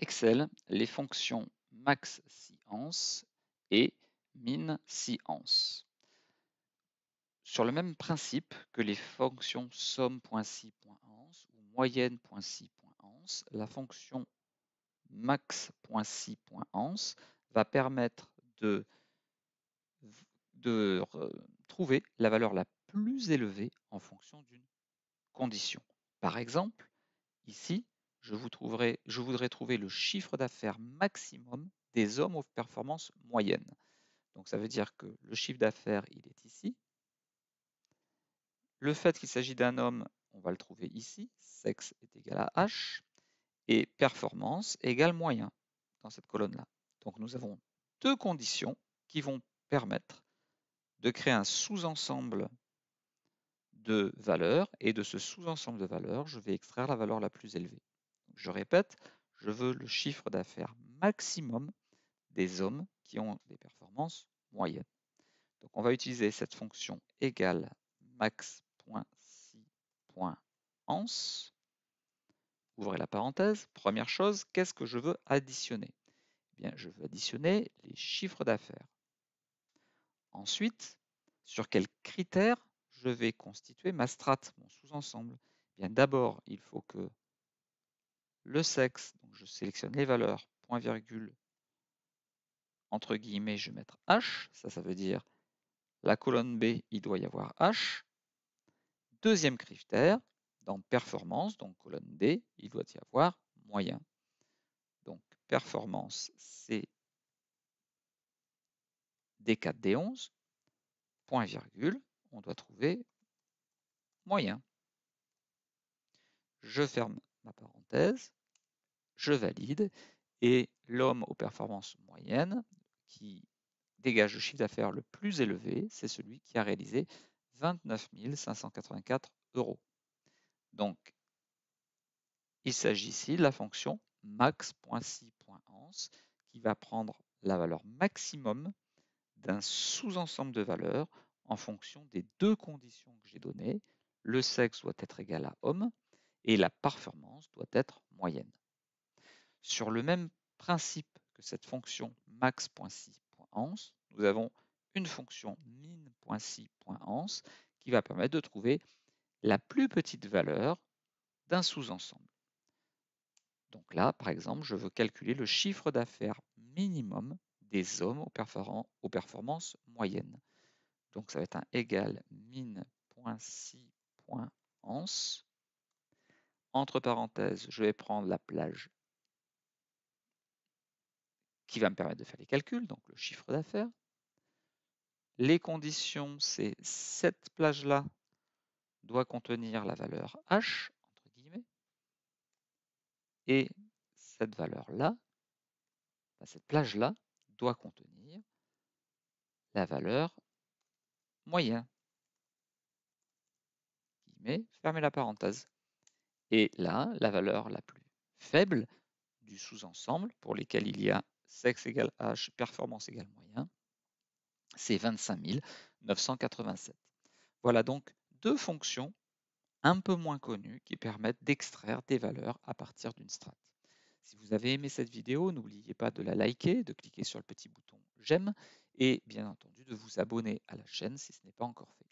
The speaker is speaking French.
Excel les fonctions max et min Sur le même principe que les fonctions somme.si.ans ou moyenne.si.ans, la fonction max.si.ans va permettre de trouver la valeur la plus élevée en fonction d'une condition. Par exemple, ici, je, voudrais trouver le chiffre d'affaires maximum des hommes aux performances moyennes. Donc ça veut dire que le chiffre d'affaires, il est ici. Le fait qu'il s'agit d'un homme, on va le trouver ici. Sexe est égal à H. Et performance égale moyen dans cette colonne-là. Donc nous avons deux conditions qui vont permettre de créer un sous-ensemble de valeurs. Et de ce sous-ensemble de valeurs, je vais extraire la valeur la plus élevée. Je répète, je veux le chiffre d'affaires maximum des hommes qui ont des performances moyennes. Donc on va utiliser cette fonction égale max.si.ans. Ouvrez la parenthèse. Première chose, qu'est-ce que je veux additionner eh bien, Je veux additionner les chiffres d'affaires. Ensuite, sur quels critères je vais constituer ma strate, mon sous-ensemble eh Bien, D'abord, il faut que le sexe, donc je sélectionne les valeurs, point virgule, entre guillemets, je vais mettre H, ça, ça veut dire la colonne B, il doit y avoir H. Deuxième critère, dans performance, donc colonne D, il doit y avoir moyen. Donc performance, c'est D4, D11, point virgule, on doit trouver moyen. Je ferme ma parenthèse je valide, et l'homme aux performances moyennes, qui dégage le chiffre d'affaires le plus élevé, c'est celui qui a réalisé 29 584 euros. Donc, il s'agit ici de la fonction max.si.ans qui va prendre la valeur maximum d'un sous-ensemble de valeurs en fonction des deux conditions que j'ai données. Le sexe doit être égal à homme et la performance doit être moyenne. Sur le même principe que cette fonction max.si.ans, nous avons une fonction min.si.ans qui va permettre de trouver la plus petite valeur d'un sous-ensemble. Donc là, par exemple, je veux calculer le chiffre d'affaires minimum des hommes aux, performances moyennes. Donc ça va être un égal min.si.ans. Entre parenthèses, je vais prendre la plage qui va me permettre de faire les calculs, donc le chiffre d'affaires. Les conditions, c'est cette plage-là doit contenir la valeur H, entre guillemets, et cette valeur-là, bah, cette plage-là, doit contenir la valeur moyen. fermez la parenthèse. Et là, la valeur la plus faible du sous-ensemble, pour lesquels il y a sexe égale H, performance égale moyen, c'est 25 987. Voilà donc deux fonctions un peu moins connues qui permettent d'extraire des valeurs à partir d'une strate. Si vous avez aimé cette vidéo, n'oubliez pas de la liker, de cliquer sur le petit bouton j'aime et bien entendu de vous abonner à la chaîne si ce n'est pas encore fait.